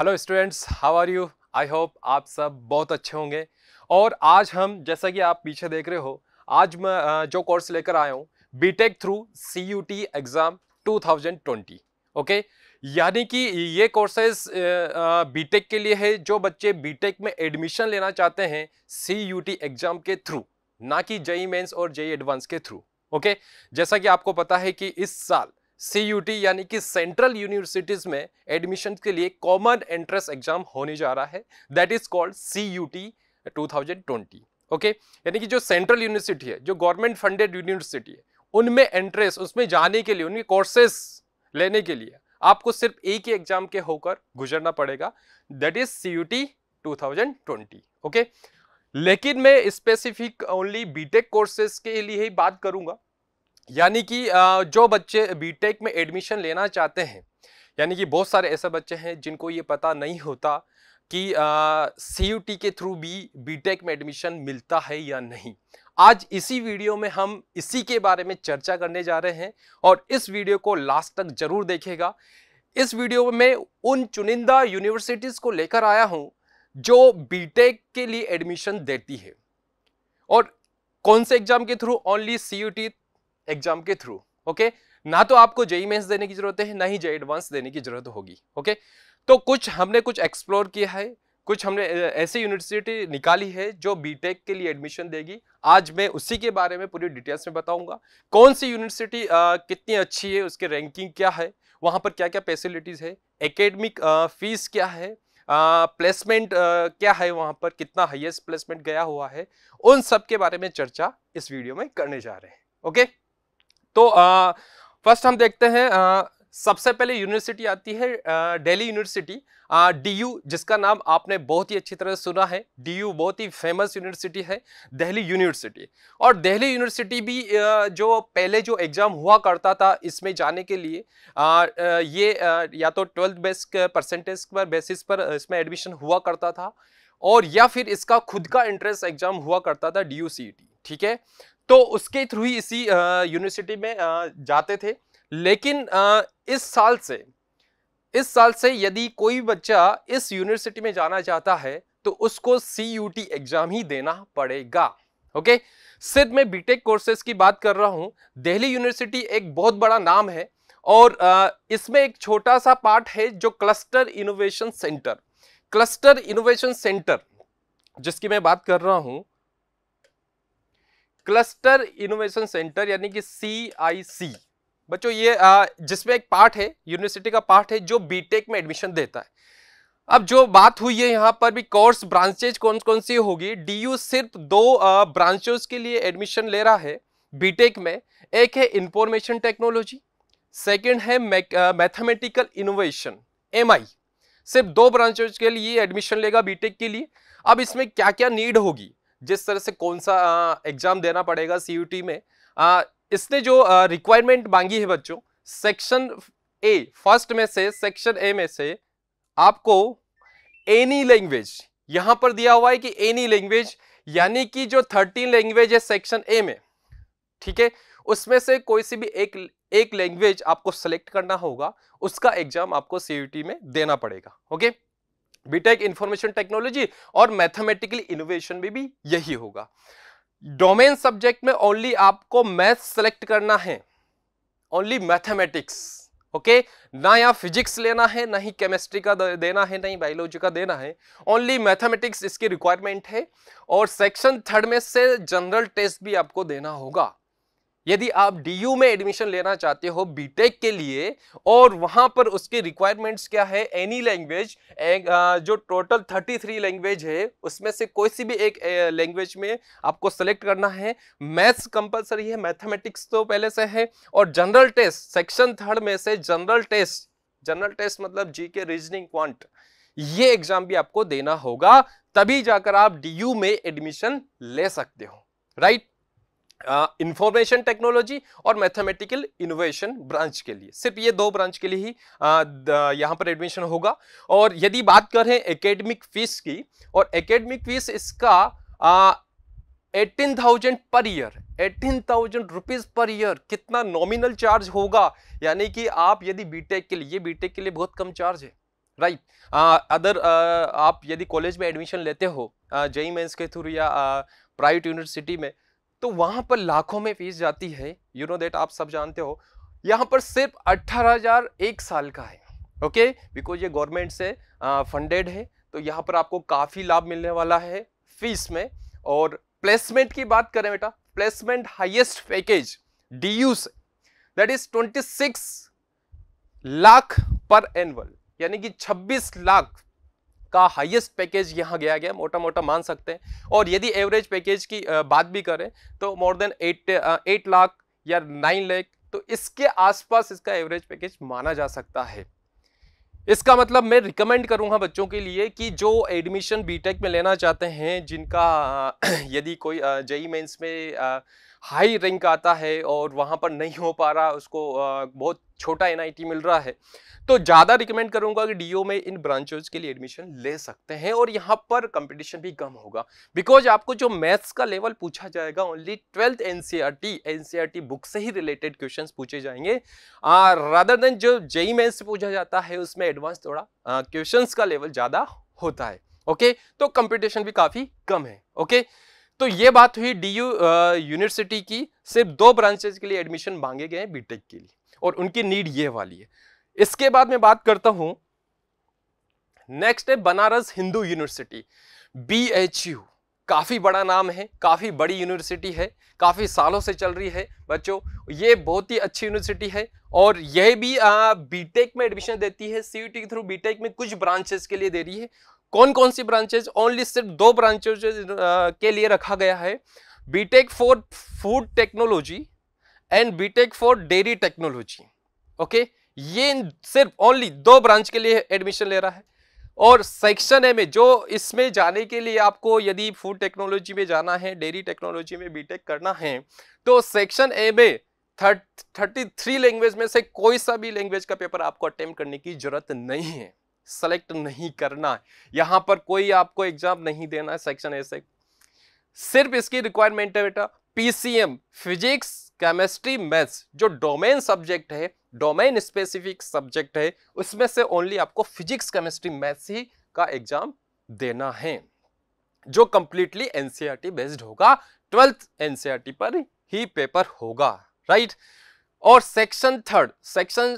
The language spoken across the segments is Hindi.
Hello students how are you I hope आप सब बहुत अच्छे होंगे और आज हम जैसा कि आप पीछे देख रहे हो आज मैं जो कोर्स लेकर आया हूँ B Tech through C U T exam two thousand twenty okay यानी कि ये कोर्सेज टेक के लिए है जो बच्चे बी टेक में एडमिशन लेना चाहते हैं सी यू टी एग्ज़ाम के थ्रू ना कि जई मेन्स e और जई एडवांस e के थ्रू ओके जैसा कि आपको पता है कि इस साल सी यानी कि सेंट्रल यूनिवर्सिटीज़ में एडमिशन के लिए कॉमन एंट्रेंस एग्जाम होने जा रहा है that is called C U T two thousand twenty okay यानी कि जो सेंट्रल यूनिवर्सिटी है जो गवर्नमेंट फंडेड यूनिवर्सिटी है उनमें एंट्रेंस उसमें जाने के लिए उनके कोर्सेस लेने के लिए आपको सिर्फ एक ही एग्जाम के होकर गुजरना पड़ेगा that is C U T two thousand twenty okay लेकिन मैं स्पेसिफिक ओनली बीटेक कोर्सेज के लिए ही बात करूंगा यानी कि जो बच्चे बीटेक में एडमिशन लेना चाहते हैं यानी कि बहुत सारे ऐसे बच्चे हैं जिनको ये पता नहीं होता कि सी के थ्रू भी बीटेक में एडमिशन मिलता है या नहीं आज इसी वीडियो में हम इसी के बारे में चर्चा करने जा रहे हैं और इस वीडियो को लास्ट तक ज़रूर देखेगा इस वीडियो में उन चुनिंदा यूनिवर्सिटीज़ को लेकर आया हूँ जो बीटेक के लिए एडमिशन देती है और कौन से एग्ज़ाम के थ्रू ओनली सी एग्जाम के थ्रू ओके ना तो आपको जेई मेन्स e e देने की जरूरत है ना ही जेई एडवांस e देने की जरूरत होगी ओके तो कुछ हमने कुछ एक्सप्लोर किया है कुछ हमने ऐसी यूनिवर्सिटी निकाली है जो बीटेक के लिए एडमिशन देगी आज मैं उसी के बारे में पूरी डिटेल्स में बताऊंगा कौन सी यूनिवर्सिटी कितनी अच्छी है उसके रैंकिंग क्या है वहाँ पर क्या क्या फैसिलिटीज़ है एकेडमिक फीस क्या है प्लेसमेंट क्या है वहाँ पर कितना हाईएस्ट प्लेसमेंट गया हुआ है उन सब के बारे में चर्चा इस वीडियो में करने जा रहे हैं ओके तो फर्स्ट हम देखते हैं सबसे पहले यूनिवर्सिटी आती है दिल्ली यूनिवर्सिटी डीयू जिसका नाम आपने बहुत ही अच्छी तरह सुना है डीयू बहुत ही फेमस यूनिवर्सिटी है दिल्ली यूनिवर्सिटी और दिल्ली यूनिवर्सिटी भी जो पहले जो एग्ज़ाम हुआ करता था इसमें जाने के लिए ये या तो ट्वेल्थ बेस परसेंटेज पर बेसिस पर इसमें एडमिशन हुआ करता था और या फिर इसका खुद का एंट्रेंस एग्ज़ाम हुआ करता था डी e ठीक है तो उसके थ्रू ही इसी यूनिवर्सिटी में जाते थे लेकिन इस साल से इस साल से यदि कोई बच्चा इस यूनिवर्सिटी में जाना चाहता है तो उसको सी एग्ज़ाम ही देना पड़ेगा ओके सिद्ध में बीटेक कोर्सेज की बात कर रहा हूँ दिल्ली यूनिवर्सिटी एक बहुत बड़ा नाम है और इसमें एक छोटा सा पार्ट है जो cluster innovation centre cluster innovation centre जिसकी मैं बात कर रहा हूँ क्लस्टर इनोवेशन सेंटर यानी कि सी आई सी बच्चों ये जिसमें एक पार्ट है यूनिवर्सिटी का पार्ट है जो बीटेक में एडमिशन देता है अब जो बात हुई है यहाँ पर भी कोर्स ब्रांचेज कौन कौन सी होगी डीयू सिर्फ दो ब्रांचेज के लिए एडमिशन ले रहा है बीटेक में एक है इंफॉर्मेशन टेक्नोलॉजी सेकेंड है मैथमेटिकल इनोवेशन एम सिर्फ दो ब्रांचेज के लिए एडमिशन लेगा बीटेक के लिए अब इसमें क्या क्या नीड होगी जिस तरह से कौन सा एग्ज़ाम देना पड़ेगा सी में आ, इसने जो रिक्वायरमेंट मांगी है बच्चों सेक्शन ए फर्स्ट में से सेक्शन ए में से आपको एनी लैंग्वेज यहां पर दिया हुआ है कि एनी लैंग्वेज यानी कि जो थर्टीन लैंग्वेज है सेक्शन ए में ठीक है उसमें से कोई सी भी एक एक लैंग्वेज आपको सेलेक्ट करना होगा उसका एग्जाम आपको सी में देना पड़ेगा ओके बीटेक इंफॉर्मेशन टेक्नोलॉजी और मैथमेटिकल इनोवेशन में भी यही होगा डोमेन सब्जेक्ट में ओनली आपको मैथ सेलेक्ट करना है ओनली मैथमेटिक्स ओके ना या फिजिक्स लेना है ना ही केमिस्ट्री का देना है ना ही बायोलॉजी का देना है ओनली मैथमेटिक्स इसकी रिक्वायरमेंट है और सेक्शन थर्ड में से जनरल टेस्ट भी आपको देना होगा यदि आप डी में एडमिशन लेना चाहते हो बीटेक के लिए और वहां पर उसके रिक्वायरमेंट्स क्या है एनी लैंग्वेज uh, जो टोटल 33 लैंग्वेज है उसमें से कोई सी भी एक लैंग्वेज में आपको सेलेक्ट करना है मैथ्स कंपलसरी है मैथमेटिक्स तो पहले से है और जनरल टेस्ट सेक्शन थर्ड में से जनरल टेस्ट जनरल टेस्ट मतलब जी के रीजनिंग क्वांट ये एग्जाम भी आपको देना होगा तभी जाकर आप डी में एडमिशन ले सकते हो राइट इंफॉर्मेशन टेक्नोलॉजी और मैथमेटिकल इनोवेशन ब्रांच के लिए सिर्फ ये दो ब्रांच के लिए ही यहाँ पर एडमिशन होगा और यदि बात करें एकेडमिक फीस की और एकेडमिक फीस इसका eighteen thousand per year eighteen thousand rupees per year कितना नॉमिनल चार्ज होगा यानी कि आप यदि बीटेक के लिए बीटेक के लिए बहुत कम चार्ज है राइट अदर आप यदि कॉलेज में एडमिशन लेते हो जेई मेंस के थ्रू या प्राइवेट यूनिवर्सिटी में तो वहां पर लाखों में फीस जाती है यू नो देट आप सब जानते हो यहाँ पर सिर्फ अट्ठारह हज़ार एक साल का है ओके बिकॉज ये गवर्नमेंट से फंडेड है तो यहाँ पर आपको काफ़ी लाभ मिलने वाला है फीस में और प्लेसमेंट की बात करें बेटा placement highest package D U से that is twenty six lakh per annual यानी कि छब्बीस लाख का हाईएस्ट पैकेज यहाँ गया गया मोटा मोटा मान सकते हैं और यदि एवरेज पैकेज की बात भी करें तो more than eight eight lakh या नाइन लाख तो इसके आसपास इसका एवरेज पैकेज माना जा सकता है इसका मतलब मैं रिकमेंड करूंगा बच्चों के लिए कि जो एडमिशन बीटेक में लेना चाहते हैं जिनका यदि कोई जेई मेंस में हाई रैंक आता है और वहाँ पर नहीं हो पा रहा उसको बहुत छोटा एन मिल रहा है तो ज़्यादा रिकमेंड करूंगा कि डीओ में इन ब्रांचेज के लिए एडमिशन ले सकते हैं और यहाँ पर कंपटीशन भी कम होगा बिकॉज आपको जो मैथ्स का लेवल पूछा जाएगा only twelfth NCERT NCERT book से ही रिलेटेड क्वेश्चन पूछे जाएंगे रादर देन जो जेई मैथ्स e e से पूछा जाता है उसमें एडवांस थोड़ा क्वेश्चन का लेवल ज़्यादा होता है ओके तो कंपटीशन भी काफ़ी कम है ओके तो ये बात हुई डी यू यूनिवर्सिटी की सिर्फ दो ब्रांचेज के लिए एडमिशन मांगे गए हैं बीटेक के लिए और उनकी नीड ये वाली है इसके बाद मैं बात करता हूं नेक्स्ट है Banaras Hindu university B H U काफ़ी बड़ा नाम है काफ़ी बड़ी यूनिवर्सिटी है काफ़ी सालों से चल रही है बच्चों ये बहुत ही अच्छी यूनिवर्सिटी है और यह भी बीटेक में एडमिशन देती है सी के थ्रू बीटेक में कुछ ब्रांचेस के लिए दे रही है कौन कौन सी ब्रांचेज ओनली सिर्फ दो ब्रांचेज के लिए रखा गया है BTech for food technology and B Tech for dairy technology okay ये सिर्फ ओनली दो ब्रांच के लिए एडमिशन ले रहा है और सेक्शन ए में जो इसमें जाने के लिए आपको यदि फूड टेक्नोलॉजी में जाना है डेयरी टेक्नोलॉजी में बीटेक करना है तो सेक्शन ए में थर्टी थ्री लैंग्वेज में से कोई सा भी लैंग्वेज का पेपर आपको अटेम्प्ट करने की जरूरत नहीं है सेलेक्ट नहीं करना है यहाँ पर कोई आपको एग्जाम नहीं देना है सेक्शन ए से सिर्फ इसकी रिक्वायरमेंट है बेटा पीसीएम फिजिक्स केमिस्ट्री मैथ्स जो डोमेन सब्जेक्ट है डोमेन स्पेसिफिक सब्जेक्ट है उसमें से ओनली आपको फिजिक्स केमिस्ट्री मैथ्स ही का एग्जाम देना है जो कंप्लीटली एनसीईआरटी बेस्ड होगा ट्वेल्थ एनसीईआरटी e पर ही पेपर होगा राइट और section third section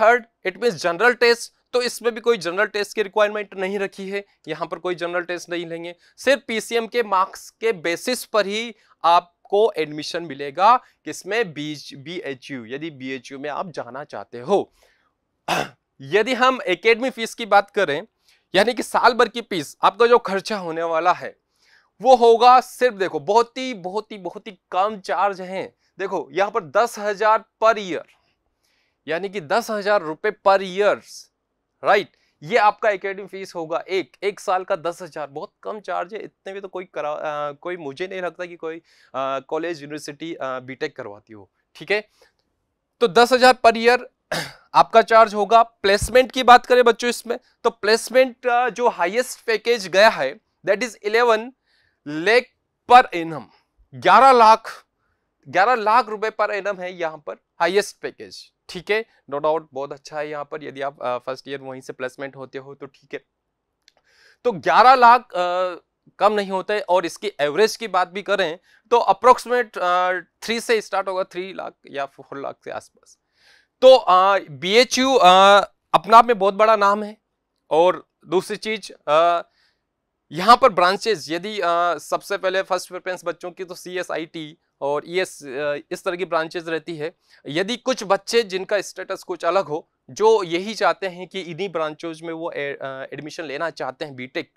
third it mean general test तो इसमें भी कोई जनरल टेस्ट की रिक्वायरमेंट नहीं रखी है यहां पर कोई जनरल टेस्ट नहीं लेंगे सिर्फ पीसीएम के मार्क्स के बेसिस पर ही आप आपको एडमिशन मिलेगा किसमें बी बी एच यू यदि बी एच यू में आप जाना चाहते हो यदि हम एकेडमी फीस की बात करें यानी कि साल भर की फीस आपका जो खर्चा होने वाला है वो होगा सिर्फ देखो बहुत ही बहुत ही बहुत ही कम चार्ज है देखो यहाँ पर दस हजार पर ईयर यानी कि दस हजार रुपए पर ईयर राइट ये आपका एकेडमी फीस होगा एक एक साल का दस हज़ार बहुत कम चार्ज है इतने में तो कोई करा आ, कोई मुझे नहीं लगता कि कोई कॉलेज यूनिवर्सिटी बीटेक करवाती हो ठीक है तो दस हज़ार पर ईयर आपका चार्ज होगा प्लेसमेंट की बात करें बच्चों इसमें तो प्लेसमेंट जो हाईएस्ट पैकेज गया है दैट इज इलेवन लेख पर एनम ग्यारह लाख ग्यारह लाख रुपए पर एनम है यहाँ पर हाइएस्ट पैकेज ठीक है नो डाउट बहुत अच्छा है यहाँ पर यदि आप फर्स्ट ईयर वहीं से प्लेसमेंट होते हो तो ठीक है तो 11 लाख कम नहीं होता है और इसकी एवरेज की बात भी करें तो अप्रोक्सीमेट थ्री से स्टार्ट होगा थ्री लाख या फोर लाख के आसपास तो बी एच यू अपने आप में बहुत बड़ा नाम है और दूसरी चीज़ यहाँ पर ब्रांचेज यदि सबसे पहले फर्स्ट प्रेफरेंस बच्चों की तो सी एस आई टी और ये इस तरह की ब्रांचेज रहती है यदि कुछ बच्चे जिनका स्टेटस कुछ अलग हो जो यही चाहते हैं कि इन्हीं ब्रांचेज में वो एडमिशन लेना चाहते हैं बीटेक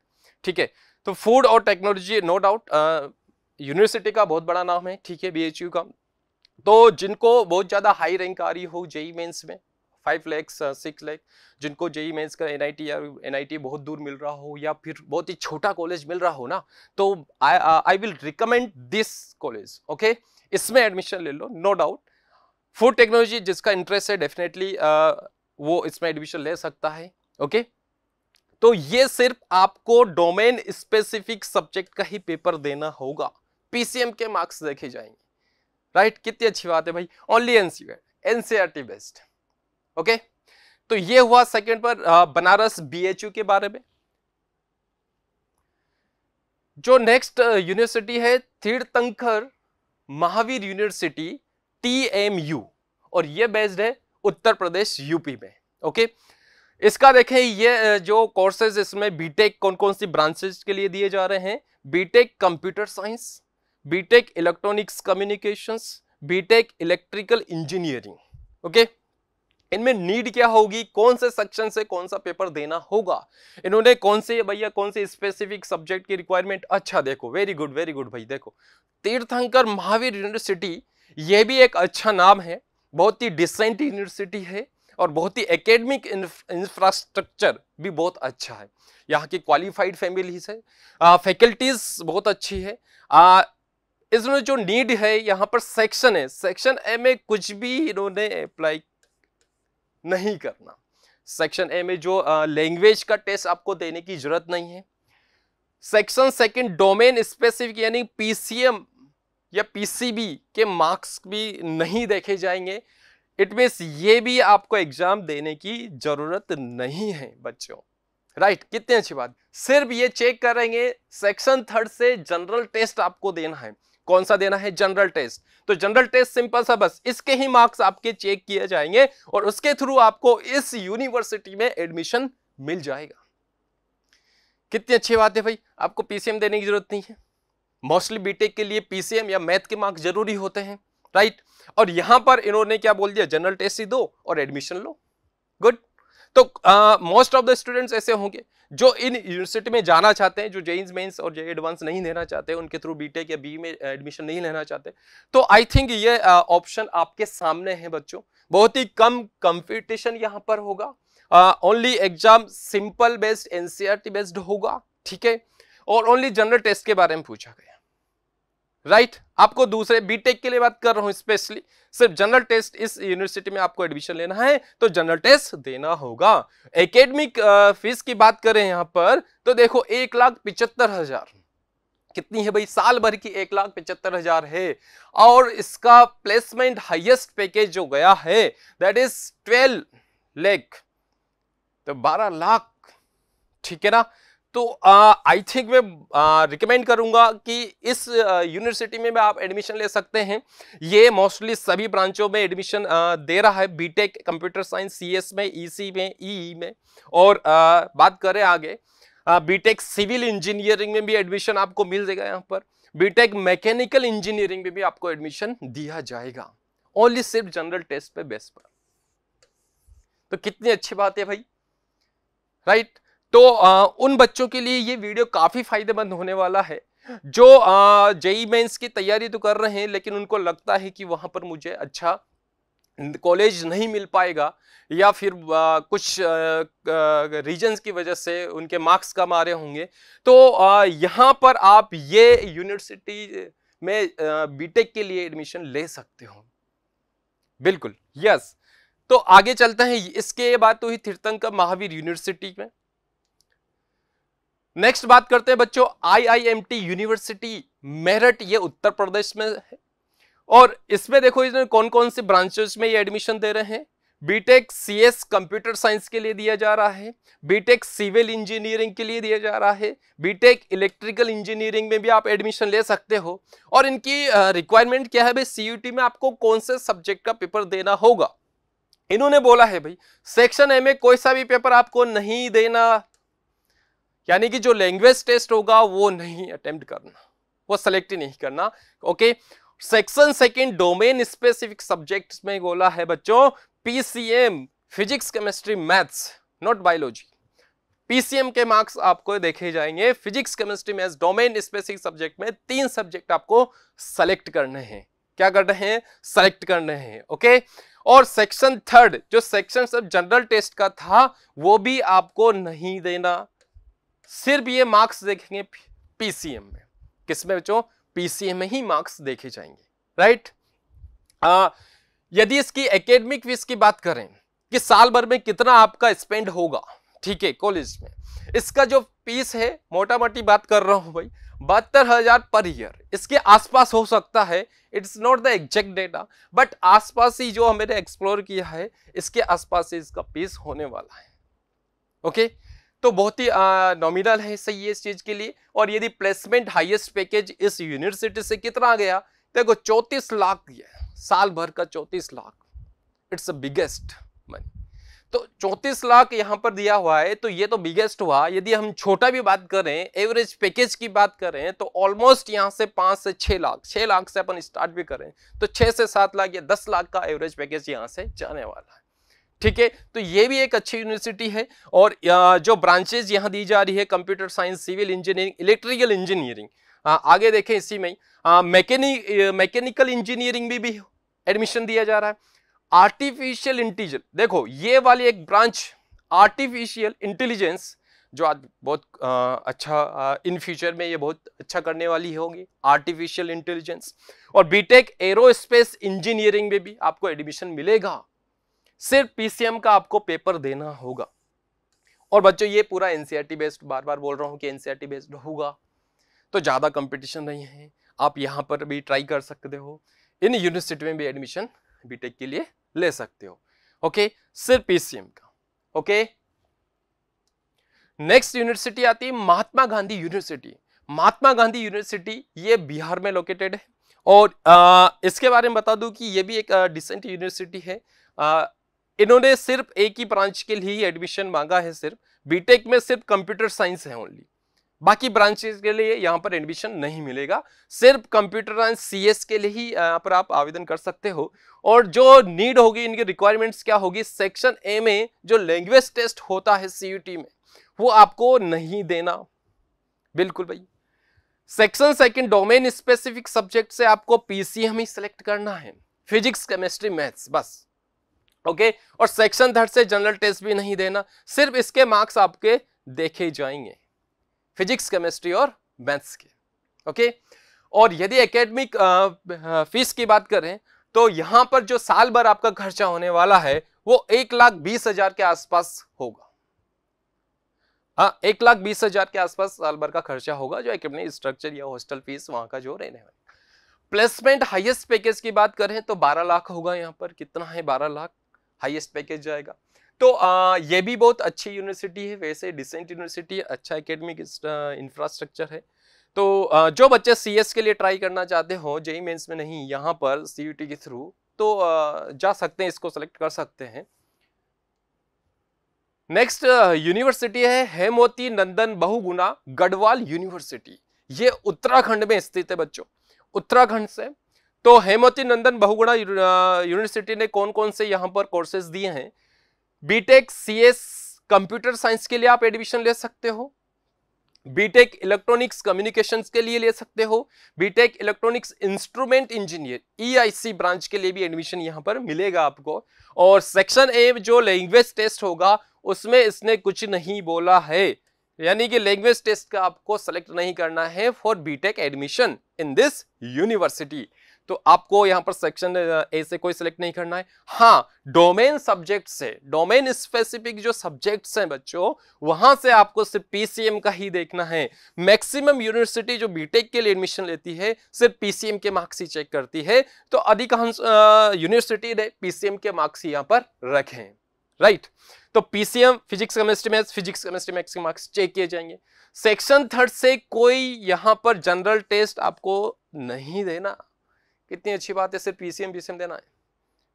ठीक है तो फूड और टेक्नोलॉजी नो डाउट यूनिवर्सिटी का बहुत बड़ा नाम है ठीक है बीएचयू का तो जिनको बहुत ज़्यादा हाई रैंक आ रही हो जेई मेंस e में फाइव लैक्स सिक्स लैख जिनको जेई मेंस का एन या एन बहुत दूर मिल रहा हो या फिर बहुत ही छोटा कॉलेज मिल रहा हो ना तो I I will recommend this college okay इसमें एडमिशन ले लो नो डाउट फूड टेक्नोलॉजी जिसका इंटरेस्ट है डेफिनेटली uh, वो इसमें एडमिशन ले सकता है ओके okay? तो ये सिर्फ आपको डोमेन स्पेसिफिक सब्जेक्ट का ही पेपर देना होगा पीसीएम के मार्क्स देखे जाएंगे राइट right? कितनी अच्छी बात है भाई only NCR NCR best okay तो ये हुआ सेकंड पर बनारस बीएचयू के बारे में जो नेक्स्ट यूनिवर्सिटी है तीर्थंकर महावीर यूनिवर्सिटी टीएमयू और ये बेस्ड है उत्तर प्रदेश यूपी में ओके इसका देखें ये जो कोर्सेज इसमें बीटेक कौन कौन सी ब्रांचेज के लिए दिए जा रहे हैं B Tech computer science B Tech electronics communications B Tech electrical engineering okay इनमें नीड क्या होगी कौन से सेक्शन से कौन सा पेपर देना होगा इन्होंने कौन से भैया कौन से स्पेसिफिक सब्जेक्ट की रिक्वायरमेंट अच्छा देखो वेरी गुड वेरी गुड भाई देखो तीर्थंकर महावीर यूनिवर्सिटी ये भी एक अच्छा नाम है बहुत ही डिसेंट यूनिवर्सिटी है और बहुत ही एकेडमिक इंफ्रास्ट्रक्चर भी बहुत अच्छा है यहाँ की क्वालिफाइड फैमिलीज है फैकल्टीज बहुत अच्छी है आ, इसमें जो नीड है यहाँ पर सेक्शन है सेक्शन ए में कुछ भी इन्होंने अप्लाई नहीं करना सेक्शन ए में जो लैंग्वेज का टेस्ट आपको देने की जरूरत नहीं है सेक्शन सेकंड डोमेन स्पेसिफिक यानी पीसीएम या पीसीबी के मार्क्स भी नहीं देखे जाएंगे इट मीन्स ये भी आपको एग्जाम देने की जरूरत नहीं है बच्चों राइट right, कितनी अच्छी बात सिर्फ ये चेक करेंगे सेक्शन थर्ड से जनरल टेस्ट आपको देना है कौन सा देना है जनरल टेस्ट तो जनरल टेस्ट सिंपल सा बस इसके ही मार्क्स आपके चेक किए जाएंगे और उसके थ्रू आपको इस यूनिवर्सिटी में एडमिशन मिल जाएगा कितनी अच्छी बात है भाई आपको पीसीएम देने की जरूरत नहीं है मोस्टली बीटेक के लिए पीसीएम या मैथ के मार्क्स जरूरी होते हैं राइट और यहां पर इन्होंने क्या बोल दिया जनरल टेस्ट ही दो और एडमिशन लो गुड तो मोस्ट ऑफ द स्टूडेंट्स ऐसे होंगे जो इन यूनिवर्सिटी में जाना चाहते हैं जो जेन्स मेन्स और जे एडवांस नहीं लेना चाहते उनके थ्रू बीटेक या बी में एडमिशन नहीं लेना चाहते तो आई थिंक ये ऑप्शन आपके सामने है बच्चों बहुत ही कम कंपटीशन यहाँ पर होगा only exam simple based NCR based होगा ठीक है और ओनली जनरल टेस्ट के बारे में पूछा गया राइट right? आपको दूसरे बीटेक के लिए बात कर रहा हूं स्पेशली सिर्फ जनरल टेस्ट इस यूनिवर्सिटी में आपको एडमिशन लेना है तो जनरल टेस्ट देना होगा एकेडमिक फीस की बात करें यहां पर तो देखो एक लाख पिचहत्तर हजार कितनी है भाई साल भर की एक लाख पिचहत्तर हजार है और इसका प्लेसमेंट हाईएस्ट पैकेज जो गया है दैट इज ट्वेल्व लेख तो बारह लाख ठीक है ना तो आई थिंक मैं रिकमेंड करूंगा कि इस यूनिवर्सिटी में भी आप एडमिशन ले सकते हैं ये मोस्टली सभी ब्रांचों में एडमिशन दे रहा है बीटेक कंप्यूटर साइंस सीएस में ईसी e में ईई e e में और आ, बात करें आगे बीटेक सिविल इंजीनियरिंग में भी एडमिशन आपको मिल जाएगा यहाँ पर बीटेक मैकेनिकल इंजीनियरिंग में भी आपको एडमिशन दिया जाएगा ओनली सिर्फ जनरल टेस्ट पे बेस पर तो कितनी अच्छी बात है भाई राइट right? तो आ, उन बच्चों के लिए ये वीडियो काफ़ी फायदेमंद होने वाला है जो जेई मेंस e की तैयारी तो कर रहे हैं लेकिन उनको लगता है कि वहाँ पर मुझे अच्छा कॉलेज नहीं मिल पाएगा या फिर आ, कुछ रीजंस की वजह से उनके मार्क्स कम आ रहे होंगे तो आ, यहाँ पर आप ये यूनिवर्सिटी में बीटेक के लिए एडमिशन ले सकते हो बिल्कुल यस तो आगे चलते हैं इसके बाद तो ही तीर्थंकर महावीर यूनिवर्सिटी में नेक्स्ट बात करते हैं बच्चों आईआईएमटी यूनिवर्सिटी मेरठ ये उत्तर प्रदेश में है और इसमें देखो इसमें कौन कौन से ब्रांचेस में ये एडमिशन दे रहे हैं बीटेक सीएस कंप्यूटर साइंस के लिए दिया जा रहा है बीटेक सिविल इंजीनियरिंग के लिए दिया जा रहा है बीटेक इलेक्ट्रिकल इंजीनियरिंग में भी आप एडमिशन ले सकते हो और इनकी रिक्वायरमेंट क्या है भाई सीयूटी में आपको कौन से सब्जेक्ट का पेपर देना होगा इन्होंने बोला है भाई सेक्शन ए में कोई सा भी पेपर आपको नहीं देना यानी कि जो लैंग्वेज टेस्ट होगा वो नहीं अटेम्प्ट करना वो सेलेक्ट ही नहीं करना okay section second domain specific subject में बोला है बच्चों PCM physics chemistry maths not biology PCM के मार्क्स आपको देखे जाएंगे physics chemistry maths domain specific subject में तीन सब्जेक्ट आपको सेलेक्ट करने हैं क्या कर रहे हैं सेलेक्ट करने हैं ओके और सेक्शन थर्ड जो सेक्शन सब जनरल टेस्ट का था वो भी आपको नहीं देना सिर्फ ये मार्क्स देखेंगे पीसीएम में किसमें बच्चों पीसीएम में ही मार्क्स देखे जाएंगे राइट आ, यदि इसकी एकेडमिक फीस की बात करें कि साल भर में कितना आपका स्पेंड होगा ठीक है कॉलेज में इसका जो फीस है मोटा मोटी बात कर रहा हूं भाई बहत्तर हजार पर ईयर इसके आसपास हो सकता है it's not the exact data but आसपास ही जो हमने एक्सप्लोर किया है इसके आसपास ही इसका फीस होने वाला है ओके okay? तो बहुत ही नॉमिनल है सही है इस चीज़ के लिए और यदि प्लेसमेंट हाईएस्ट पैकेज इस यूनिवर्सिटी से कितना गया देखो चौंतीस लाख गया साल भर का चौंतीस lakh it's a biggest money तो चौंतीस लाख यहाँ पर दिया हुआ है तो ये तो बिगेस्ट हुआ यदि हम छोटा भी बात करें एवरेज पैकेज की बात करें तो ऑलमोस्ट यहाँ से पाँच से छः लाख छः लाख से अपन स्टार्ट भी करें तो छः से सात लाख या दस लाख का एवरेज पैकेज यहाँ से जाने वाला है ठीक है तो ये भी एक अच्छी यूनिवर्सिटी है और जो ब्रांचेज यहाँ दी जा रही है computer science civil engineering electrical engineering आगे देखें इसी में मैकेनिक मैकेनिकल इंजीनियरिंग भी भी एडमिशन दिया जा रहा है आर्टिफिशियल इंटेलिजेंस देखो ये वाली एक ब्रांच आर्टिफिशियल इंटेलिजेंस जो आज बहुत आ, अच्छा इन फ्यूचर में ये बहुत अच्छा करने वाली होगी आर्टिफिशियल इंटेलिजेंस और बीटेक एरोस्पेस इंजीनियरिंग में भी आपको एडमिशन मिलेगा सिर्फ पीसीएम का आपको पेपर देना होगा और बच्चों ये पूरा एनसीआर बेस्ड बार बार बोल रहा हूँ कि एनसीईआरटी बेस्ड e होगा तो ज़्यादा कंपटीशन नहीं है आप यहाँ पर भी ट्राई कर सकते हो इन यूनिवर्सिटी में भी एडमिशन बीटेक के लिए ले सकते हो ओके सिर्फ पीसीएम का ओके नेक्स्ट यूनिवर्सिटी आती है महात्मा गांधी यूनिवर्सिटी महात्मा गांधी यूनिवर्सिटी ये बिहार में लोकेटेड है और आ, इसके बारे में बता दू कि ये भी एक डिसेंट यूनिवर्सिटी है आ, इन्होंने सिर्फ एक ही ब्रांच के लिए एडमिशन मांगा है सिर्फ बीटेक में सिर्फ कंप्यूटर साइंस है ओनली बाकी ब्रांचेस के लिए यहाँ पर एडमिशन नहीं मिलेगा सिर्फ कंप्यूटर एंड सीएस के लिए ही यहाँ पर आप आवेदन कर सकते हो और जो नीड होगी इनकी रिक्वायरमेंट्स क्या होगी सेक्शन ए में जो लैंग्वेज टेस्ट होता है सीयूटी में वो आपको नहीं देना बिल्कुल भाई section second domain specific subject से आपको पीसीएम ही सिलेक्ट करना है फिजिक्स केमिस्ट्री मैथ्स बस ओके और सेक्शन थर्ड से जनरल टेस्ट भी नहीं देना सिर्फ इसके मार्क्स आपके देखे जाएंगे फिजिक्स केमिस्ट्री और मैथ्स के ओके और यदि एकेडमिक फीस की बात करें तो यहां पर जो साल भर आपका खर्चा होने वाला है वो एक लाख बीस हजार के आसपास होगा हाँ एक लाख बीस हजार के आसपास साल भर का खर्चा होगा जो एकेडमिक स्ट्रक्चर या हॉस्टल फीस वहां का जो रहने वाला प्लेसमेंट हाईएस्ट पैकेज की बात करें तो बारह लाख होगा यहाँ पर कितना है बारह लाख हाईएस्ट पैकेज जाएगा तो आ, ये भी बहुत अच्छी यूनिवर्सिटी है वैसे डिसेंट यूनिवर्सिटी अच्छा एकेडमिक इंफ्रास्ट्रक्चर है तो आ, जो बच्चे सी के लिए ट्राई करना चाहते हो जेई मेन्स में नहीं यहाँ पर सी के थ्रू तो आ, जा सकते हैं इसको सेलेक्ट कर सकते हैं नेक्स्ट यूनिवर्सिटी है हेमोती नंदन बहुगुना गढ़वाल यूनिवर्सिटी ये उत्तराखंड में स्थित है बच्चों उत्तराखंड से तो हेमवती नंदन बहुगुणा यूनिवर्सिटी ने कौन कौन से यहाँ पर कोर्सेज दिए हैं बीटेक सीएस कंप्यूटर साइंस के लिए आप एडमिशन ले सकते हो बीटेक इलेक्ट्रॉनिक्स कम्युनिकेशंस के लिए ले सकते हो BTech electronics instrument engineer EIC branch के लिए भी एडमिशन यहाँ पर मिलेगा आपको और सेक्शन ए जो लैंग्वेज टेस्ट होगा उसमें इसने कुछ नहीं बोला है यानी कि लैंग्वेज टेस्ट का आपको सेलेक्ट नहीं करना है for BTech admission in this university तो आपको यहां पर सेक्शन ए से कोई सिलेक्ट नहीं करना है हाँ डोमेन सब्जेक्ट से डोमेन स्पेसिफिक जो सब्जेक्ट्स हैं बच्चों वहां से आपको सिर्फ पीसीएम का ही देखना है मैक्सिमम यूनिवर्सिटी जो बीटेक के लिए एडमिशन लेती है सिर्फ पीसीएम के मार्क्स ही चेक करती है तो अधिकांश यूनिवर्सिटी ने पीसीएम के मार्क्स यहां पर रखें राइट तो पीसीएम फिजिक्स केमिस्ट्री में फिजिक्स केमिस्ट्री मैथ्स के मार्क्स चेक किए जाएंगे सेक्शन थर्ड से कोई यहां पर जनरल टेस्ट आपको नहीं देना कितनी अच्छी बात है सिर्फ P C M B C M देना है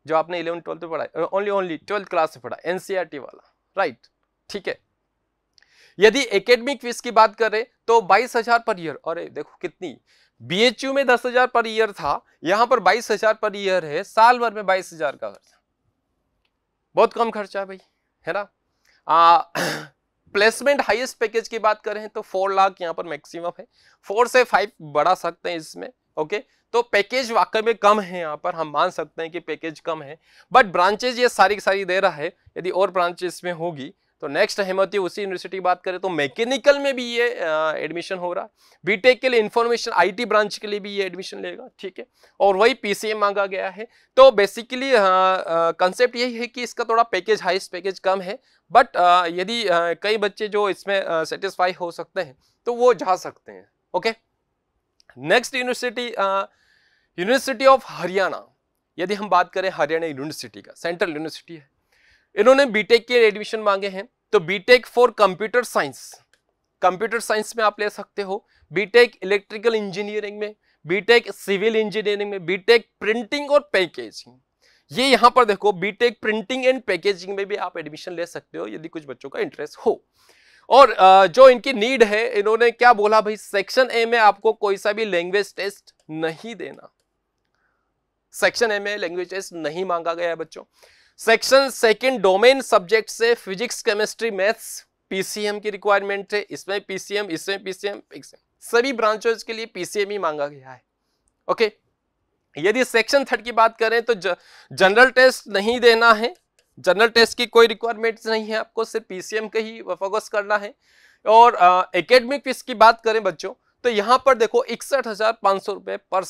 जो आपने इलेवन ट्वेल्थ में पढ़ा ओनली ओनली ट्वेल्थ क्लास में पढ़ा एन सी आर टी वाला राइट ठीक है यदि एकेडमिक फीस की बात करें तो बाईस हजार पर ईयर अरे देखो कितनी बीएचयू में दस हजार पर ईयर था यहां पर बाईस हजार पर ईयर है साल भर में बाईस हजार का खर्चा बहुत कम खर्चा है भाई है ना आ, प्लेसमेंट हाईएस्ट पैकेज की बात करें तो फोर लाख यहाँ पर मैक्सिमम है फोर से फाइव बढ़ा सकते हैं इसमें ओके तो पैकेज वाकई में कम है यहाँ पर हम मान सकते हैं कि पैकेज कम है बट ब्रांचेज ये सारी की सारी दे रहा है यदि और ब्रांचेज में होगी तो नेक्स्ट हेमवती उसी यूनिवर्सिटी की बात करें तो मैकेनिकल में भी ये एडमिशन हो रहा है बीटेक के लिए इन्फॉर्मेशन आईटी ब्रांच के लिए भी ये एडमिशन लेगा ठीक है और वही पीसीएम मांगा गया है तो बेसिकली कंसेप्ट यही है कि इसका थोड़ा पैकेज हाइस्ट पैकेज कम है बट यदि कई बच्चे जो इसमें सेटिस्फाई हो सकते हैं तो वो जा सकते हैं okay okay? Next university university of Haryana यदि हम बात करें हरियाणा यूनिवर्सिटी का सेंट्रल यूनिवर्सिटी है इन्होंने बीटेक के एडमिशन मांगे हैं तो BTech for computer science computer science में आप ले सकते हो बीटेक इलेक्ट्रिकल इंजीनियरिंग में बीटेक सिविल इंजीनियरिंग में बीटेक प्रिंटिंग और पैकेजिंग ये यहां पर देखो बीटेक प्रिंटिंग एंड पैकेजिंग में भी आप एडमिशन ले सकते हो यदि कुछ बच्चों का इंटरेस्ट हो और जो इनकी नीड है इन्होंने क्या बोला भाई सेक्शन ए में आपको कोई सा भी लैंग्वेज टेस्ट नहीं देना सेक्शन ए में लैंग्वेज टेस्ट नहीं मांगा गया है बच्चों सेक्शन सेकंड डोमेन सब्जेक्ट से फिजिक्स केमिस्ट्री मैथ्स पीसीएम की रिक्वायरमेंट है इसमें पीसीएम इसमें पीसीएम सभी ब्रांचेज के लिए पीसीएम ही मांगा गया है ओके यदि सेक्शन थर्ड की बात करें तो जनरल टेस्ट नहीं देना है जनरल टेस्ट की कोई रिक्वायरमेंट नहीं है आपको सिर्फ पीसीएम के ही फोकस करना है और एकेडमिक फीस की बात करें बच्चों तो यहाँ पर देखो इकसठ हजार पांच सौ रुपए पर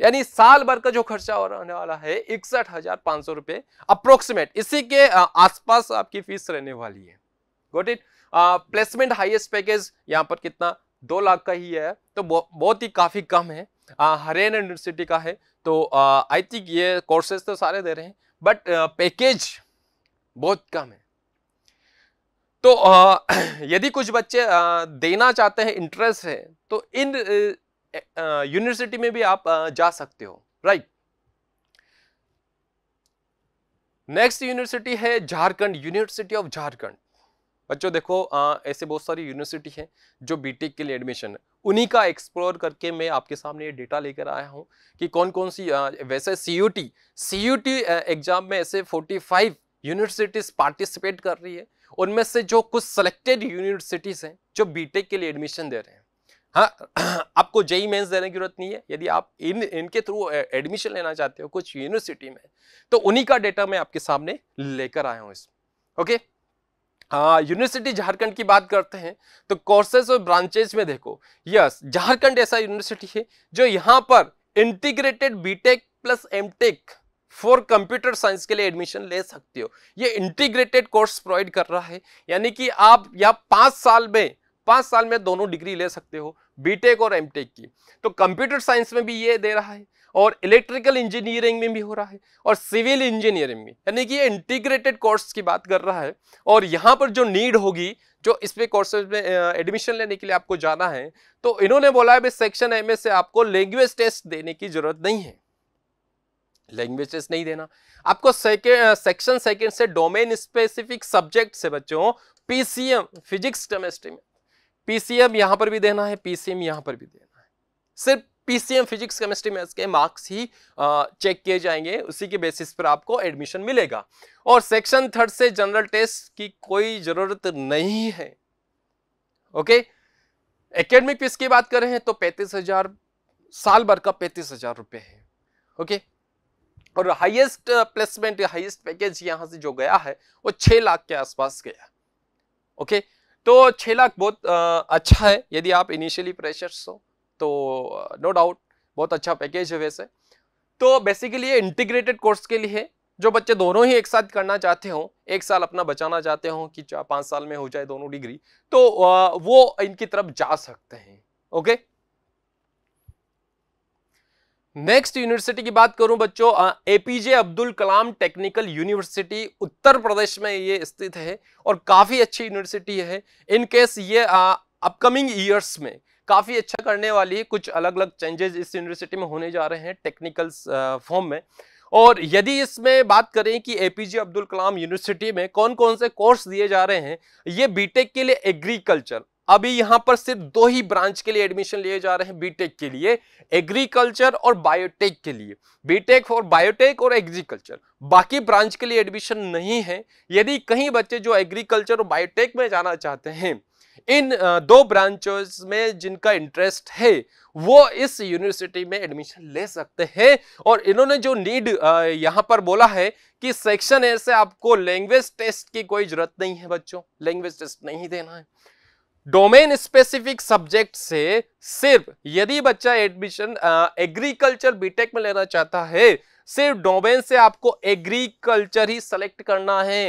यानी साल भर का जो खर्चा हो रहने वाला है इकसठ हजार पाँच सौ रुपए अप्रोक्सीमेट इसी के आसपास आपकी फीस रहने वाली है got it placement highest package यहाँ पर कितना दो लाख का ही है तो बहुत ही काफ़ी कम है हरियाणा यूनिवर्सिटी का है तो आई थिंक ये कोर्सेज तो सारे दे रहे हैं बट पैकेज uh, बहुत कम है तो uh, यदि कुछ बच्चे uh, देना चाहते हैं इंटरेस्ट है तो इन यूनिवर्सिटी में भी आप जा सकते हो राइट नेक्स्ट यूनिवर्सिटी है झारखंड यूनिवर्सिटी ऑफ झारखंड बच्चों देखो आ, ऐसे बहुत सारी यूनिवर्सिटी हैं जो बीटेक के लिए एडमिशन है उन्हीं का एक्सप्लोर करके मैं आपके सामने ये डेटा लेकर आया हूँ कि कौन कौन सी आ, वैसे C U T C U T exam में ऐसे 45 यूनिवर्सिटीज़ पार्टिसिपेट कर रही है उनमें से जो कुछ सेलेक्टेड यूनिवर्सिटीज़ हैं जो बीटेक के लिए एडमिशन दे रहे हैं हाँ आपको जेई मेन्स e e देने की जरूरत नहीं है यदि आप इन इनके थ्रू एडमिशन लेना चाहते हो कुछ यूनिवर्सिटी में तो उन्हीं का डेटा मैं आपके सामने लेकर आया हूँ इसमें ओके यूनिवर्सिटी हाँ, झारखंड की बात करते हैं तो कोर्सेज और ब्रांचेज में देखो यस झारखंड ऐसा यूनिवर्सिटी है जो यहाँ पर integrated BTech plus MTech for computer science के लिए एडमिशन ले सकते हो ये इंटीग्रेटेड कोर्स प्रोवाइड कर रहा है यानी कि आप या पांच साल में पांच साल में दोनों डिग्री ले सकते हो बीटेक और एमटेक की तो कंप्यूटर साइंस में भी ये दे रहा है और इलेक्ट्रिकल इंजीनियरिंग में भी हो रहा है और सिविल इंजीनियरिंग में यानी कि ये इंटीग्रेटेड कोर्स की बात कर रहा है और यहाँ पर जो नीड होगी जो इस पे कोर्सेज में एडमिशन लेने के लिए आपको जाना है तो इन्होंने बोला है सेक्शन एम से आपको लैंग्वेज टेस्ट देने की जरूरत नहीं है लैंग्वेज टेस्ट नहीं देना आपको सेक्शन सेकेंड से डोमेन स्पेसिफिक सब्जेक्ट से बच्चों पीसीएम फिजिक्स केमिस्ट्री में पीसीएम यहां पर भी देना है पीसीएम यहां पर भी देना है सिर्फ पीसीएम फिजिक्स केमिस्ट्री मैथ्स के मार्क्स ही चेक किए जाएंगे उसी के बेसिस पर आपको एडमिशन मिलेगा और सेक्शन थर्ड से जनरल टेस्ट की कोई ज़रूरत नहीं है ओके एकेडमिक फीस की बात करें तो पैंतीस हजार साल भर का पैंतीस हजार रुपये है ओके और हाईएस्ट प्लेसमेंट हाईएस्ट पैकेज यहां से जो गया है वो छह लाख के आसपास गया ओके तो छह लाख बहुत आ, अच्छा है यदि आप इनिशियली प्रेशर्स हो तो नो डाउट बहुत अच्छा पैकेज है वैसे तो बेसिकली ये इंटीग्रेटेड कोर्स के लिए जो बच्चे दोनों ही एक साथ करना चाहते हों एक साल अपना बचाना चाहते हों कि पाँच साल में हो जाए दोनों डिग्री तो वो इनकी तरफ जा सकते हैं ओके नेक्स्ट यूनिवर्सिटी की बात करूं बच्चों APJ Abdul Kalam technical university Uttar Pradesh में ये स्थित है और काफ़ी अच्छी यूनिवर्सिटी है इन केस ये अपकमिंग ईयर्स में काफ़ी अच्छा करने वाली है कुछ अलग अलग चेंजेस इस यूनिवर्सिटी में होने जा रहे हैं टेक्निकल फॉर्म में और यदि इसमें बात करें कि एपीजे अब्दुल कलाम यूनिवर्सिटी में कौन कौन से कोर्स दिए जा रहे हैं ये बीटेक के लिए एग्रीकल्चर अभी यहाँ पर सिर्फ दो ही ब्रांच के लिए एडमिशन लिए जा रहे हैं बीटेक के लिए एग्रीकल्चर और बायोटेक के लिए बीटेक और बायोटेक और एग्रीकल्चर बाकी ब्रांच के लिए एडमिशन नहीं है यदि कहीं बच्चे जो एग्रीकल्चर और बायोटेक में जाना चाहते हैं इन दो ब्रांचेस में जिनका इंटरेस्ट है वो इस यूनिवर्सिटी में एडमिशन ले सकते हैं और इन्होंने जो नीड यहाँ पर बोला है कि सेक्शन ए से आपको लैंग्वेज टेस्ट की कोई ज़रूरत नहीं है बच्चों लैंग्वेज टेस्ट नहीं देना है डोमेन स्पेसिफिक सब्जेक्ट से सिर्फ यदि बच्चा एडमिशन एग्रीकल्चर बीटेक में लेना चाहता है सिर्फ डोमेन से आपको एग्रीकल्चर ही सेलेक्ट करना है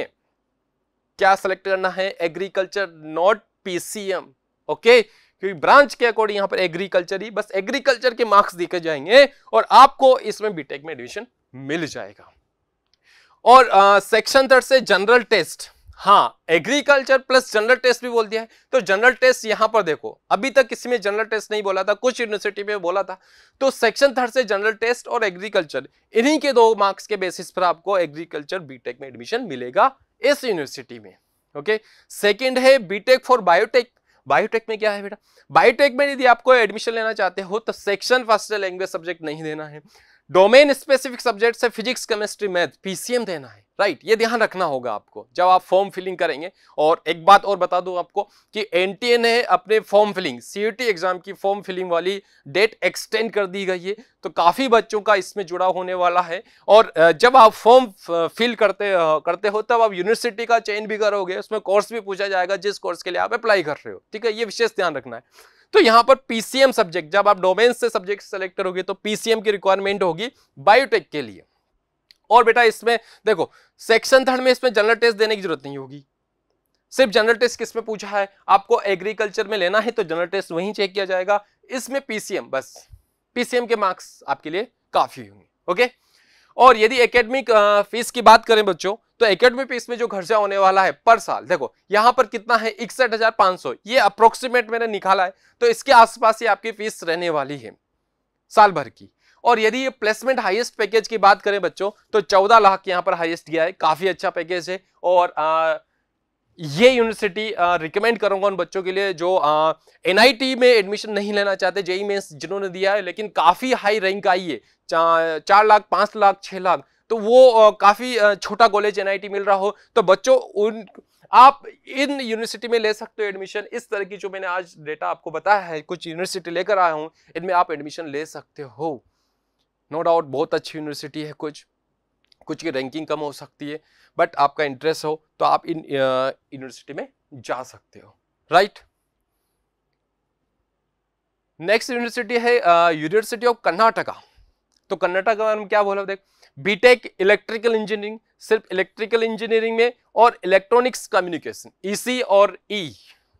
क्या सेलेक्ट करना है एग्रीकल्चर नॉट पीसीएम ओके क्योंकि ब्रांच के अकॉर्डिंग यहां पर एग्रीकल्चर ही बस एग्रीकल्चर के मार्क्स दिखे जाएंगे और आपको इसमें बीटेक में एडमिशन मिल जाएगा और सेक्शन थर्ड से जनरल टेस्ट हाँ एग्रीकल्चर प्लस जनरल टेस्ट भी बोल दिया है तो जनरल टेस्ट यहां पर देखो अभी तक किसी में जनरल टेस्ट नहीं बोला था कुछ यूनिवर्सिटी में बोला था तो सेक्शन थर्ड से जनरल टेस्ट और एग्रीकल्चर इन्हीं के दो मार्क्स के बेसिस पर आपको एग्रीकल्चर बीटेक में एडमिशन मिलेगा इस यूनिवर्सिटी में ओके सेकेंड है बीटेक फॉर बायोटेक बायोटेक में क्या है बेटा बायोटेक में यदि आपको एडमिशन लेना चाहते हो तो सेक्शन फर्स्ट लैंग्वेज सब्जेक्ट नहीं देना है डोमेन स्पेसिफिक सब्जेक्ट से फिजिक्स केमिस्ट्री मैथ पीसीएम देना है राइट ये ध्यान रखना होगा आपको जब आप फॉर्म फिलिंग करेंगे और एक बात और बता दूं आपको कि एनटीए ने अपने फॉर्म फिलिंग सीयूटी एग्जाम की फॉर्म फिलिंग वाली डेट एक्सटेंड कर दी गई है तो काफ़ी बच्चों का इसमें जुड़ा होने वाला है और जब आप फॉर्म फिल करते करते हो तब आप यूनिवर्सिटी का चयन भी करोगे उसमें कोर्स भी पूछा जाएगा जिस कोर्स के लिए आप अप्लाई कर रहे हो ठीक है ये विशेष ध्यान रखना है तो यहां पर पीसीएम सब्जेक्ट जब आप डोमेन से सब्जेक्ट सेलेक्ट करोगे तो पीसीएम की रिक्वायरमेंट होगी बायोटेक के लिए और बेटा इसमें देखो सेक्शन थर्ड में इसमें जनरल टेस्ट देने की जरूरत नहीं होगी सिर्फ जनरल टेस्ट किस में पूछा है आपको एग्रीकल्चर में लेना है तो जनरल टेस्ट वहीं चेक किया जाएगा इसमें पीसीएम बस पीसीएम के मार्क्स आपके लिए काफी होंगे ओके और यदि एकेडमिक फीस की बात करें बच्चों तो एकेडमी पे में जो खर्चा होने वाला है पर साल देखो यहाँ पर कितना है इकसठ हजार पांच सौ ये अप्रोक्सीमेट मैंने निकाला है तो इसके आसपास ही आपकी फीस रहने वाली है साल भर की और यदि ये प्लेसमेंट हाईएस्ट पैकेज की बात करें बच्चों तो चौदह लाख यहाँ पर हाईएस्ट गया है काफ़ी अच्छा पैकेज है और आ, ये यूनिवर्सिटी रिकमेंड करूंगा उन बच्चों के लिए जो एन में एडमिशन नहीं लेना चाहते जेई में e जिन्होंने दिया है लेकिन काफ़ी हाई रैंक आई है चा, चार लाख पांच लाख छह लाख तो वो काफ़ी छोटा कॉलेज एन मिल रहा हो तो बच्चों उन आप इन यूनिवर्सिटी में ले सकते हो एडमिशन इस तरह की जो मैंने आज डेटा आपको बताया है कुछ यूनिवर्सिटी लेकर आया हूँ इनमें आप एडमिशन ले सकते हो नो डाउट बहुत अच्छी यूनिवर्सिटी है कुछ कुछ की रैंकिंग कम हो सकती है बट आपका इंटरेस्ट हो तो आप इन यूनिवर्सिटी में जा सकते हो राइट नेक्स्ट यूनिवर्सिटी है यूनिवर्सिटी ऑफ कर्नाटका तो कर्नाटका में क्या बोला देख बीटेक इलेक्ट्रिकल इंजीनियरिंग सिर्फ इलेक्ट्रिकल इंजीनियरिंग में और इलेक्ट्रॉनिक्स कम्युनिकेशन ईसी और ई e,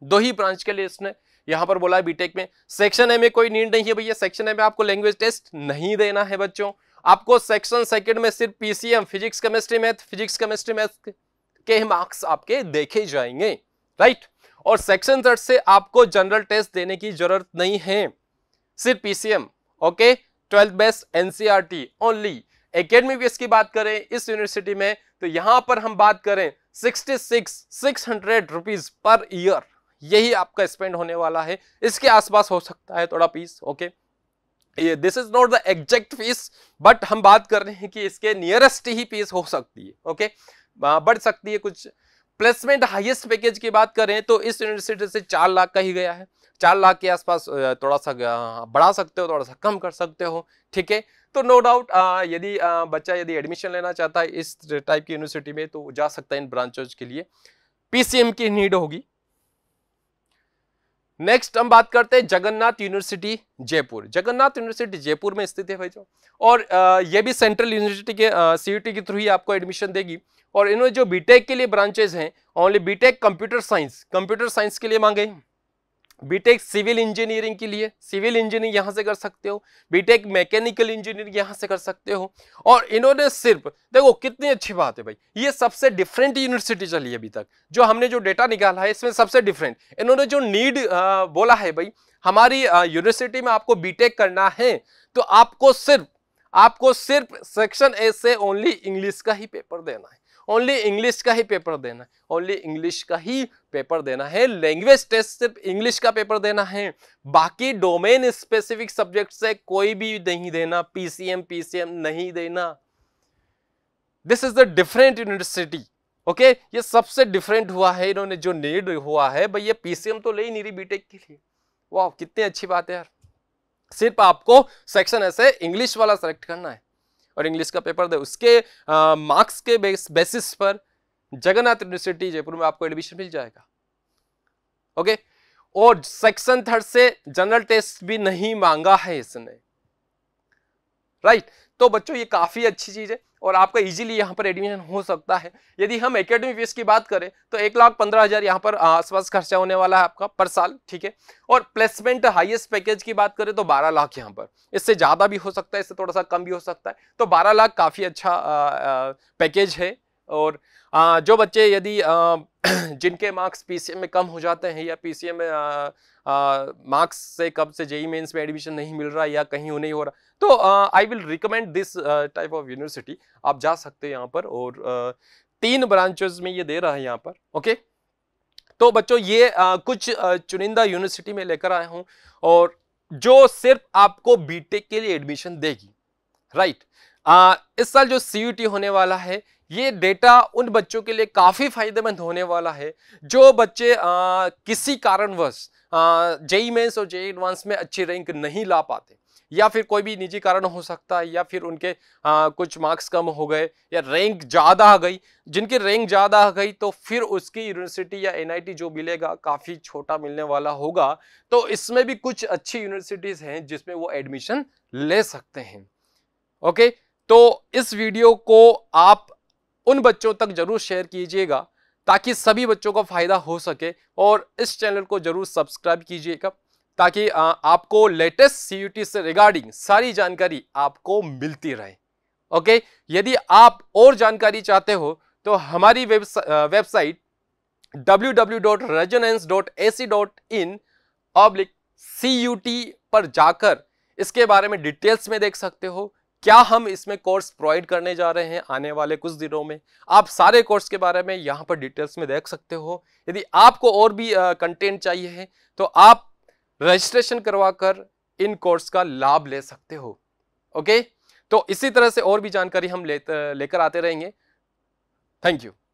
दो ही ब्रांच के लिए इसने यहां पर बोला है बीटेक में सेक्शन ए में कोई नीड नहीं है भैया सेक्शन ए में आपको लैंग्वेज टेस्ट नहीं देना है बच्चों आपको सेक्शन सेकंड में सिर्फ PCM physics chemistry math physics chemistry math के मार्क्स आपके देखे जाएंगे राइट और सेक्शन थर्ड से आपको जनरल टेस्ट देने की जरूरत नहीं है सिर्फ PCM okay twelfth best NCERT only academic base की बात करें इस यूनिवर्सिटी में तो यहां पर हम बात करें sixty six six hundred rupees per year यही आपका स्पेंड होने वाला है इसके आसपास हो सकता है थोड़ा piece okay this is not the exact fees but हम बात कर रहे हैं कि इसके नियरेस्ट ही फीस हो सकती है ओके okay? हाँ, बढ़ सकती है कुछ प्लेसमेंट हाईएस्ट पैकेज की बात करें तो इस यूनिवर्सिटी से चार लाख का ही गया है चार लाख के आसपास थोड़ा सा बढ़ा सकते हो थोड़ा सा कम कर सकते हो ठीक है तो नो डाउट यदि बच्चा यदि एडमिशन लेना चाहता है इस टाइप की यूनिवर्सिटी में तो जा सकता है इन ब्रांचेज के लिए पीसीएम की नीड होगी नेक्स्ट हम बात करते हैं जगन्नाथ यूनिवर्सिटी जयपुर जगन्नाथ यूनिवर्सिटी जयपुर में स्थित है भाई जो और ये भी सेंट्रल यूनिवर्सिटी के सीयूटी के थ्रू ही आपको एडमिशन देगी और इन्होंने जो बीटेक के लिए ब्रांचेज हैं only BTech computer science computer science के लिए मांगे हैं बीटेक e सिविल इंजीनियरिंग के लिए सिविल इंजीनियरिंग यहाँ से कर सकते हो बीटेक e मैकेनिकल इंजीनियरिंग यहाँ से कर सकते हो और इन्होंने सिर्फ देखो कितनी अच्छी बात है भाई ये सबसे डिफरेंट यूनिवर्सिटी चली है अभी तक जो हमने जो डेटा निकाला है इसमें सबसे डिफरेंट इन्होंने जो नीड बोला है भाई हमारी यूनिवर्सिटी में आपको बी e करना है तो आपको सिर्फ आपको सिर्फ सेक्शन ए से ओनली इंग्लिश का ही पेपर देना है ओनली इंग्लिश का ही पेपर देना है ओनली इंग्लिश का ही पेपर देना है लैंग्वेज टेस्ट सिर्फ इंग्लिश का पेपर देना है बाकी डोमेन स्पेसिफिक सब्जेक्ट से कोई भी नहीं देना पीसीएम पीसीएम नहीं देना this is the different university okay ये सबसे डिफरेंट हुआ है इन्होंने जो नीड हुआ है भाई ये पीसीएम तो ले ही नहीं रही बीटेक के लिए वाह कितनी अच्छी बात है यार सिर्फ आपको सेक्शन ऐसे इंग्लिश वाला सेलेक्ट करना है और इंग्लिश का पेपर दे उसके मार्क्स के बेस, बेसिस पर जगन्नाथ यूनिवर्सिटी जयपुर में आपको एडमिशन मिल जाएगा ओके और सेक्शन थर्ड से जनरल टेस्ट भी नहीं मांगा है इसने राइट right? तो बच्चों ये काफ़ी अच्छी चीज़ है और आपका इजीली यहाँ पर एडमिशन हो सकता है यदि हम एकेडमिक फीस की बात करें तो एक लाख पंद्रह हज़ार यहाँ पर आसपास खर्चा होने वाला है आपका पर साल ठीक है और प्लेसमेंट हाईएस्ट पैकेज की बात करें तो बारह लाख यहाँ पर इससे ज़्यादा भी हो सकता है इससे थोड़ा सा कम भी हो सकता है तो बारह लाख काफ़ी अच्छा पैकेज है और आ, जो बच्चे यदि जिनके मार्क्स पीसीएम में कम हो जाते हैं या पीसीएम में मार्क्स से कब से जेई मेन्स में एडमिशन नहीं मिल रहा या कहीं हो नहीं हो रहा तो I will recommend this type of university आप जा सकते हैं यहाँ पर और uh, तीन ब्रांचेस में ये दे रहा है यहाँ पर ओके okay? तो बच्चों ये आ, कुछ आ, चुनिंदा यूनिवर्सिटी में लेकर आया हूँ और जो सिर्फ आपको बीटेक के लिए एडमिशन देगी राइट आ, इस साल जो सीयूटी होने वाला है ये डेटा उन बच्चों के लिए काफ़ी फायदेमंद होने वाला है जो बच्चे आ, किसी कारणवश जेई मेन्स और जेई एडवांस में अच्छी रैंक नहीं ला पाते या फिर कोई भी निजी कारण हो सकता है या फिर उनके आ, कुछ मार्क्स कम हो गए या रैंक ज़्यादा आ गई जिनकी रैंक ज़्यादा आ गई तो फिर उसकी यूनिवर्सिटी या एनआईटी जो मिलेगा काफ़ी छोटा मिलने वाला होगा तो इसमें भी कुछ अच्छी यूनिवर्सिटीज़ हैं जिसमें वो एडमिशन ले सकते हैं ओके तो इस वीडियो को आप उन बच्चों तक ज़रूर शेयर कीजिएगा ताकि सभी बच्चों को फ़ायदा हो सके और इस चैनल को ज़रूर सब्सक्राइब कीजिएगा ताकि आपको लेटेस्ट सी से रिगार्डिंग सारी जानकारी आपको मिलती रहे ओके यदि आप और जानकारी चाहते हो तो हमारी वेबसाइट www.resonance.ac.in ऑब्लिक सी पर जाकर इसके बारे में डिटेल्स में देख सकते हो क्या हम इसमें कोर्स प्रोवाइड करने जा रहे हैं आने वाले कुछ दिनों में आप सारे कोर्स के बारे में यहाँ पर डिटेल्स में देख सकते हो यदि आपको और भी कंटेंट चाहिए है तो आप रजिस्ट्रेशन करवा कर इन कोर्स का लाभ ले सकते हो ओके तो इसी तरह से और भी जानकारी हम लेकर आते रहेंगे थैंक यू